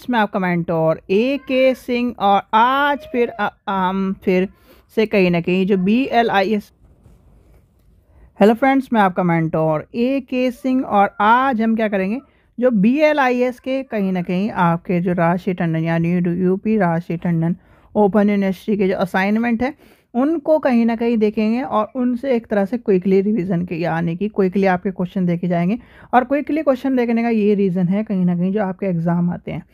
इसमें आपका मेंटोर ए के सिंह और आज फिर हम फिर से कहीं ना कहीं जो B L I S hello friends मैं आपका मेंटोर ए के सिंह और आज हम क्या करेंगे जो बी एल आई एस के कहीं ना कहीं आपके जो राशि टंडन यानी यूपी राशि टंडन ओपन यूनिवर्सिटी के जो असाइनमेंट है उनको कहीं ना कहीं देखेंगे और उनसे एक तरह से क्विकली रिवीजन के आने की क्विकली आपके क्वेश्चन देखे जाएंगे और क्विकली क्वेश्चन देखने का ये रीज़न है कहीं ना कहीं जो आपके एग्ज़ाम आते हैं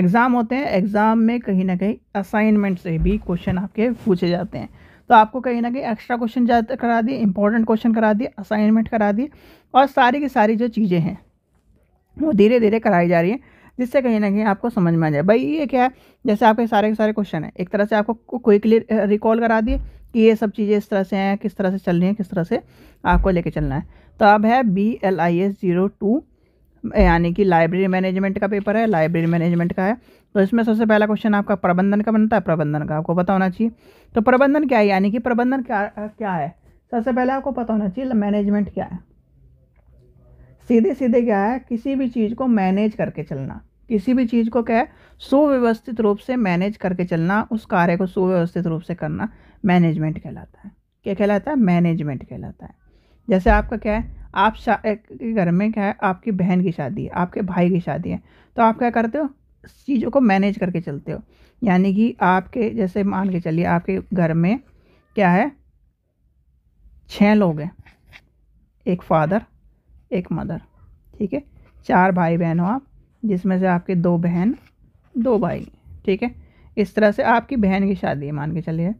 एग्ज़ाम होते हैं एग्ज़ाम में कहीं ना कहीं असाइनमेंट से भी क्वेश्चन आपके पूछे जाते हैं तो आपको कहीं ना कहीं एक्स्ट्रा क्वेश्चन करा दिए इंपॉर्टेंट क्वेश्चन करा दिए असाइनमेंट करा दिए और सारी की सारी जो चीज़ें हैं वो धीरे धीरे कराई जा रही हैं जिससे कहीं ना कहीं आपको समझ में आ जाए भाई ये क्या है जैसे आपके सारे के सारे क्वेश्चन हैं एक तरह से आपको क्विकली रिकॉल करा दिए कि ये सब चीज़ें इस तरह से हैं किस तरह से चल रही हैं किस तरह से आपको लेके चलना है तो अब है B L I S zero two यानी कि लाइब्रेरी मैनेजमेंट का पेपर है लाइब्रेरी मैनेजमेंट का है तो इसमें सबसे पहला क्वेश्चन आपका प्रबंधन का बनता है प्रबंधन का आपको पता होना चाहिए तो प्रबंधन क्या है यानी कि प्रबंधन क्या क्या है सबसे पहले आपको पता होना चाहिए मैनेजमेंट क्या है सीधे सीधे क्या है किसी भी चीज़ को मैनेज करके चलना किसी भी चीज़ को क्या है सुव्यवस्थित रूप से मैनेज करके चलना उस कार्य को सुव्यवस्थित रूप से करना मैनेजमेंट कहलाता है क्या कहलाता है मैनेजमेंट कहलाता है जैसे आपका क्या है आप के घर में क्या है आपकी बहन की शादी है आपके भाई की शादी है तो आप क्या करते हो चीज़ों को मैनेज करके चलते हो यानी कि आपके जैसे मान के चलिए आपके घर में क्या है छः लोग हैं एक फादर एक मदर ठीक है चार भाई बहन हो आप जिसमें से आपके दो बहन दो भाई ठीक है इस तरह से आपकी बहन की शादी है मान के चलिए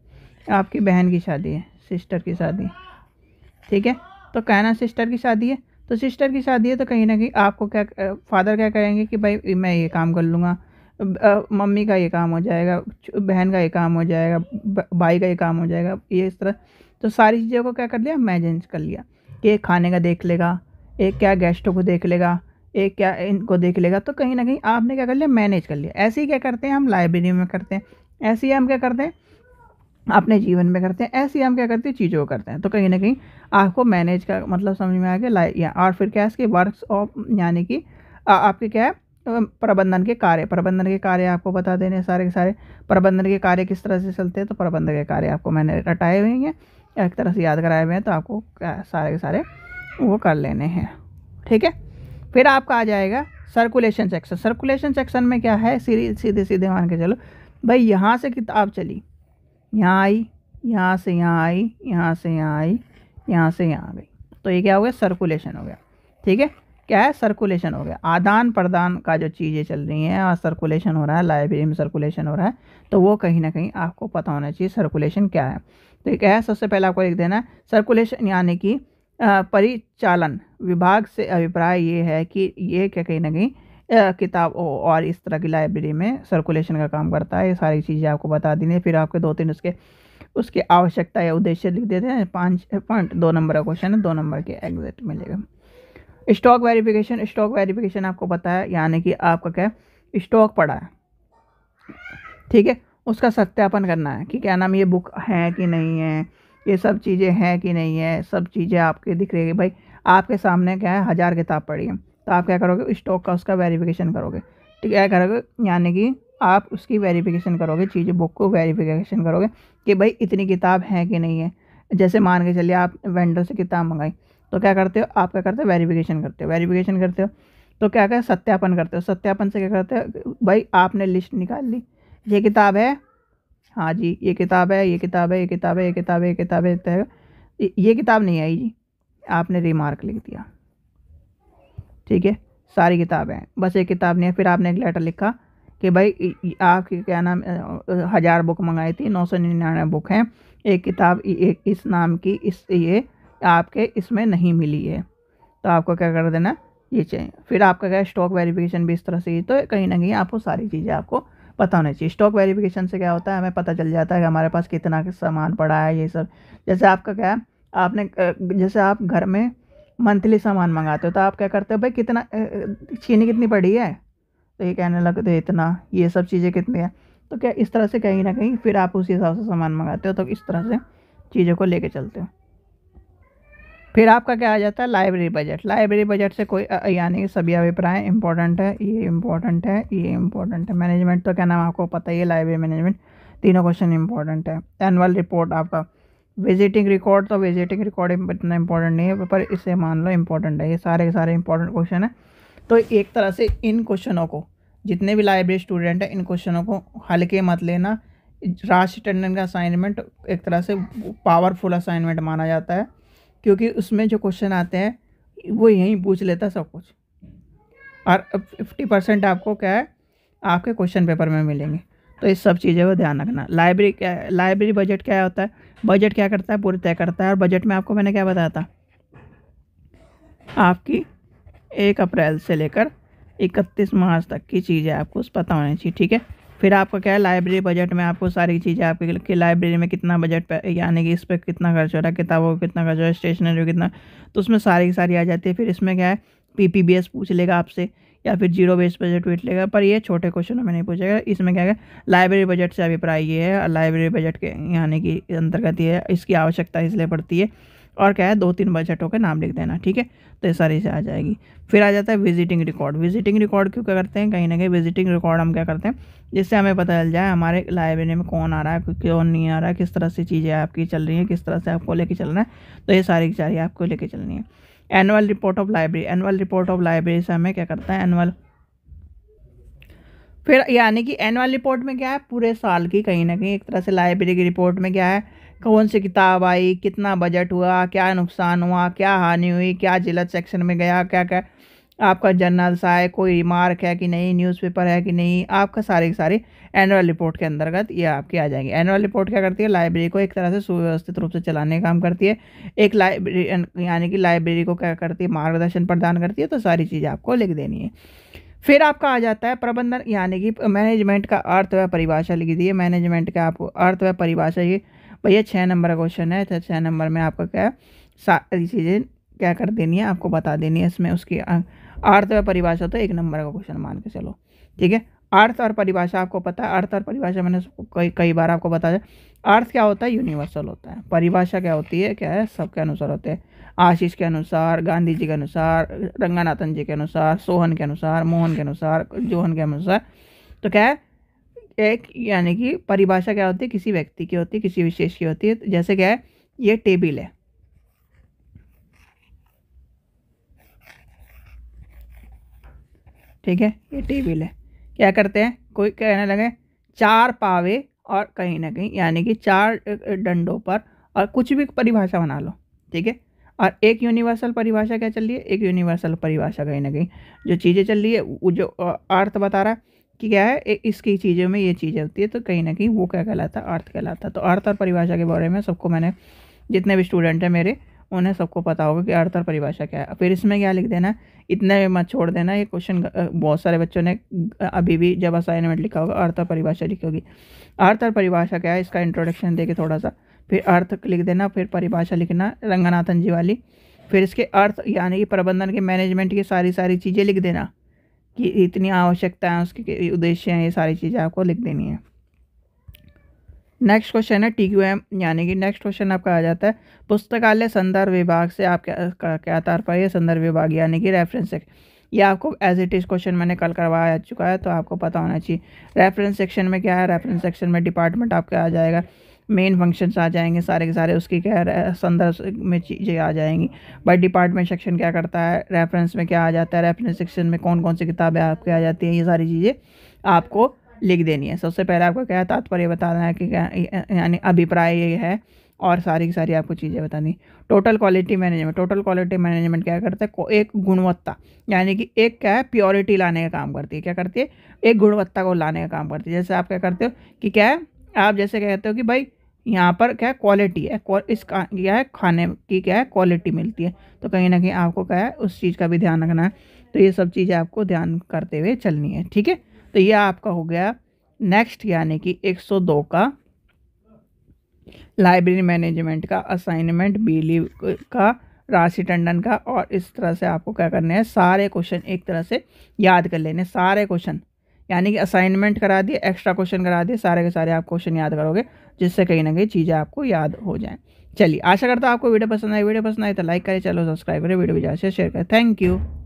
आपकी बहन की शादी है सिस्टर की शादी ठीक है तो कहना सिस्टर की शादी है तो सिस्टर की शादी है तो कहीं ना कहीं आपको क्या फादर क्या कहेंगे कि भाई मैं ये काम कर लूँगा मम्मी का ये काम हो जाएगा बहन का ये काम हो जाएगा भाई का ये काम हो जाएगा ये इस तरह तो सारी चीज़ों को क्या कर लिया मैनेज कर लिया कि एक खाने का देख लेगा एक क्या गेस्टों को देख लेगा एक क्या इनको देख लेगा तो कहीं ना कहीं आपने क्या कर लिया मैनेज कर लिया ऐसे ही क्या करते हैं हम लाइब्रेरी में करते हैं ऐसे ही हम क्या करते हैं अपने जीवन में करते हैं ऐसे ही हम क्या करते हैं चीज़ों को करते हैं तो कहीं ना कहीं आपको मैनेज का मतलब समझ में आ गया लाइफ या और फिर क्या है इसके वर्क ऑफ यानी कि आपके क्या है प्रबंधन के कार्य प्रबंधन के कार्य आपको बता देने सारे के सारे प्रबंधन के कार्य किस तरह से चलते हैं तो प्रबंधन के कार्य आपको मैंने रटाए हुए हैं एक तरह से याद कराए हुए हैं तो आपको सारे के सारे वो कर लेने हैं ठीक है फिर आपका आ जाएगा सर्कुलेशन सेक्शन सर्कुलेशन सेक्शन में क्या है सीधे सीधे सीधे मान के चलो भाई यहाँ से किताब चली यहाँ आई यहाँ से यहाँ आई यहाँ से यहाँ आई यहाँ से यहाँ आ गई तो ये क्या हो गया सर्कुलेशन हो गया ठीक है क्या है सर्कुलेशन हो गया आदान प्रदान का जो चीज़ें चल रही हैं और सर्कुलेशन हो रहा है लाइब्रेरी में सर्कुलेशन हो रहा है तो वो कहीं ना कहीं आपको पता होना चाहिए सर्कुलेशन क्या है तो क्या है सबसे पहले आपको एक देना है सर्कुलेशन यानी कि परिचालन विभाग से अभिप्राय ये है कि ये क्या कहीं ना कहीं किताब और इस तरह की लाइब्रेरी में सर्कुलेशन का काम करता है ये सारी चीज़ें आपको बता दी है फिर आपके दो तीन उसके उसकी आवश्यकता या उद्देश्य लिख देते हैं पाँच पॉइंट दो नंबर का क्वेश्चन है दो नंबर के एग्जैक्ट मिलेगा स्टॉक वेरिफिकेशन स्टॉक वेरिफिकेशन आपको पता है यानी कि आपका क्या स्टॉक पड़ा है ठीक है उसका सत्यापन करना है कि क्या नाम ये बुक है कि नहीं है ये सब चीज़ें हैं कि नहीं है सब चीज़ें आपके दिख रही है भाई आपके सामने क्या है हज़ार किताब पड़ी है तो आप क्या करोगे स्टॉक का उसका वेरिफिकेशन करोगे ठीक है करोगे यानी कि आप उसकी वेरिफिकेशन करोगे चीज़ बुक को वेरिफिकेशन करोगे कि भाई इतनी किताब है कि नहीं है जैसे मान के चलिए आप वेंडर से किताब मंगाई तो क्या करते हो आप क्या करते हो वेरीफिकेशन करते हो वेरीफिकेशन करते हो तो क्या क्या सत्यापन करते हो सत्यापन से क्या करते हो भाई आपने लिस्ट निकाल ली ये किताब है हाँ जी ये किताब है ये किताब है ये किताब है ये किताब है ये किताब है ये किताब नहीं आई जी आपने रिमार्क लिख दिया ठीक है सारी किताबें हैं बस एक किताब नहीं है फिर आपने एक लेटर लिखा कि भाई आपके क्या नाम हज़ार बुक मंगाई थी नौ सौ निन्यानवे बुक हैं एक किताब एक इस नाम की इस ये आपके इसमें नहीं मिली है तो आपको क्या कर देना ये चाहिए फिर आपका क्या स्टॉक वेरिफिकेशन भी इस तरह से ही तो कहीं ना कहीं आपको सारी चीज़ें आपको पता होना चाहिए स्टॉक वेरिफिकेशन से क्या होता है हमें पता चल जाता है कि हमारे पास कितना सामान पड़ा है ये सब जैसे आपका क्या है आपने जैसे आप घर में मंथली सामान मंगाते हो तो आप क्या करते हो भाई कितना चीनी कितनी पड़ी है तो ये कहने लगते इतना ये सब चीज़ें कितनी है तो क्या इस तरह से कहीं ना कहीं फिर आप उसी हिसाब से सामान मंगाते हो तो इस तरह से चीज़ों को लेके चलते हो फिर आपका क्या आ जाता है लाइब्रेरी बजट लाइब्रेरी बजट से कोई यानी कि सभी अभिप्राय इंपॉर्टेंट है ये इंपॉर्टेंट है ये इंपॉर्टेंट है मैनेजमेंट तो क्या नाम आपको पता ही है लाइब्रेरी मैनेजमेंट तीनों क्वेश्चन इंपॉर्टेंट है एनुअल रिपोर्ट आपका विजिटिंग रिकॉर्ड तो विजिटिंग रिकॉर्ड इतना इंपॉर्टेंट नहीं है पर इसे मान लो इंपॉर्टेंट है ये सारे के सारे इंपॉर्टेंट क्वेश्चन है तो एक तरह से इन क्वेश्चनों को जितने भी लाइब्रेरी स्टूडेंट हैं इन क्वेश्चनों को हल्के मत लेना राष्ट्र टंडन का असाइनमेंट एक तरह से पावरफुल असाइनमेंट माना जाता है क्योंकि उसमें जो क्वेश्चन आते हैं वो यहीं पूछ लेता सब कुछ और फिफ्टी परसेंट आपको क्या है आपके क्वेश्चन पेपर में मिलेंगे तो इस सब चीज़ें को ध्यान रखना लाइब्रेरी क्या लाइब्रेरी बजट क्या होता है बजट क्या करता है पूरी तय करता है और बजट में आपको मैंने क्या बताया था आपकी एक अप्रैल से लेकर इकतीस मार्च तक की चीज़ें आपको पता होनी चाहिए ठीक है फिर आपका क्या है लाइब्रेरी बजट में आपको सारी चीज़ें आपके कि लाइब्रेरी में कितना बजट पे यानी कि इस पर कितना खर्च हो रहा है किताबों का कितना खर्च हो रहा है स्टेशनरी कितना तो उसमें सारी की सारी आ जाती है फिर इसमें क्या है पी पी बी एस पूछ लेगा आपसे या फिर जीरो बेस्ड बजट वेट लेगा पर ये छोटे क्वेश्चनों में नहीं पूछेगा इसमें क्या है लाइब्रेरी बजट से अभिप्राय ये है लाइब्रेरी बजट के यानी कि अंतर्गत ये है इसकी आवश्यकता इसलिए पड़ती है और क्या है दो तीन बजटों के नाम लिख देना ठीक है तो ये सारी से आ जाएगी फिर आ जाता है विजिटिंग रिकॉर्ड विजिटिंग रिकॉर्ड क्यों क्या करते हैं कहीं ना कहीं विजिटिंग रिकॉर्ड हम क्या करते हैं जिससे हमें पता चल जाए हमारे लाइब्रेरी में कौन आ रहा है कौन नहीं आ रहा है किस तरह से चीज़ें आपकी चल रही हैं किस तरह से आपको लेके चलना है तो ये सारी की आपको लेके चलनी है annual report of library annual report of library से हमें क्या करता है एनुअल फिर यानी कि एनुअल रिपोर्ट में क्या है पूरे साल की कहीं ना कहीं एक तरह से लाइब्रेरी की रिपोर्ट में क्या है कौन सी किताब आई कितना बजट हुआ क्या नुकसान हुआ क्या हानि हुई क्या जिला सेक्शन में गया क्या क्या आपका जर्नल्स आए कोई रिमार्क है कि नहीं न्यूज़पेपर है कि नहीं आपका सारे सारे एनुअल रिपोर्ट के अंतर्गत ये आपके आ जाएंगे एनुअल रिपोर्ट क्या करती है लाइब्रेरी को एक तरह से सुव्यवस्थित रूप से चलाने का काम करती है एक लाइब्रेरी यानी कि लाइब्रेरी को क्या करती है मार्गदर्शन प्रदान करती है तो सारी चीज़ें आपको लिख देनी है फिर आपका आ जाता है प्रबंधन यानी कि मैनेजमेंट का अर्थ व परिभाषा लिख दी है मैनेजमेंट का आपको अर्थ व परिभाषा ये भैया छः नंबर का क्वेश्चन है तो अच्छा छः नंबर में आपका क्या है सारी चीज़ें क्या कर देनी है आपको बता देनी है इसमें उसकी अर्थ व परिभाषा तो एक नंबर का क्वेश्चन मान के चलो ठीक है अर्थ और परिभाषा आपको पता है अर्थ और परिभाषा मैंने कई कई बार आपको बताया अर्थ क्या होता है यूनिवर्सल होता है परिभाषा क्या होती है क्या है सबके अनुसार होते हैं आशीष के अनुसार गांधी जी के अनुसार रंगानाथन जी के अनुसार सोहन के अनुसार मोहन के अनुसार जोहन के अनुसार तो क्या है एक यानी कि परिभाषा क्या होती है किसी व्यक्ति की होती है किसी विशेष की होती है तो जैसे क्या है ये टेबिल है ठीक है ये टेबिल है क्या करते हैं कोई कहने लगे चार पावे और कहीं ना कहीं यानी कि चार डंडों पर और कुछ भी परिभाषा बना लो ठीक है और एक यूनिवर्सल परिभाषा क्या चल रही है एक यूनिवर्सल परिभाषा कहीं ना कहीं जो चीज़ें चल रही है वो जो अर्थ बता रहा है कि क्या है इसकी चीज़ों में ये चीज़ें होती है तो कहीं ना कहीं वो क्या कहलाता है अर्थ कहलाता तो अर्थ और परिभाषा के बारे में सबको मैंने जितने भी स्टूडेंट हैं मेरे उन्हें सबको पता होगा कि अर्थ और परिभाषा क्या है फिर इसमें क्या लिख देना इतने भी मत छोड़ देना ये क्वेश्चन बहुत सारे बच्चों ने अभी भी जब असाइनमेंट लिखा होगा अर्थ और परिभाषा लिखी होगी अर्थ और परिभाषा क्या है इसका इंट्रोडक्शन दे के थोड़ा सा फिर अर्थ लिख देना फिर परिभाषा लिखना रंगनाथन जी वाली फिर इसके अर्थ यानी कि प्रबंधन के मैनेजमेंट की सारी सारी चीज़ें लिख देना कि इतनी आवश्यकता है उसके उद्देश्य हैं ये सारी चीज़ें आपको लिख देनी है नेक्स्ट क्वेश्चन है टी एम यानी कि नेक्स्ट क्वेश्चन आपका आ जाता है पुस्तकालय संदर्भ विभाग से आप क्या क्या तात्पर्य संदर्भ विभाग यानी कि रेफरेंस सेक्शन ये आपको एज इट इज़ क्वेश्चन मैंने कल करवाया चुका है तो आपको पता होना चाहिए रेफरेंस सेक्शन में क्या है रेफरेंस सेक्शन में डिपार्टमेंट आपका आ जाएगा मेन फंक्शंस आ जाएंगे सारे के सारे उसकी क्या संदर्भ में चीज़ें आ जाएंगी बट डिपार्टमेंट सेक्शन क्या करता है रेफरेंस में क्या आ जाता है रेफरेंस सेक्शन में कौन कौन सी किताबें आपके आ जाती हैं ये सारी चीज़ें आपको लिख देनी है सबसे पहले आपको क्या तात्पर्य बताना है कि यानी अभिप्राय ये है और सारी की सारी आपको चीज़ें बतानी total quality management total quality management क्या करता है एक गुणवत्ता यानी कि एक क्या है प्योरिटी लाने का काम करती है क्या करती है एक गुणवत्ता को लाने का काम करती है जैसे आप क्या करते हो कि क्या है आप जैसे कहते हो कि भाई यहाँ पर क्या है क्वालिटी है इस क्या है खाने की क्या है क्वालिटी मिलती है तो कहीं ना कहीं आपको क्या है उस चीज़ का भी ध्यान रखना है तो ये सब चीज़ें आपको ध्यान करते हुए चलनी है ठीक है तो ये आपका हो गया नेक्स्ट यानी कि 102 का लाइब्रेरी मैनेजमेंट का असाइनमेंट बिली का राशि टंडन का और इस तरह से आपको क्या करने हैं सारे क्वेश्चन एक तरह से याद कर लेने सारे क्वेश्चन यानी कि असाइनमेंट करा दिए एक्स्ट्रा क्वेश्चन करा दिए सारे के सारे आप क्वेश्चन याद करोगे जिससे कहीं ना कहीं चीज़ें आपको याद हो जाएं चलिए आशा करता हूँ आपको वीडियो पसंद आई वीडियो पसंद आई तो लाइक करें चलो सब्सक्राइब करें वीडियो भी ज़्यादा से शेयर करें थैंक यू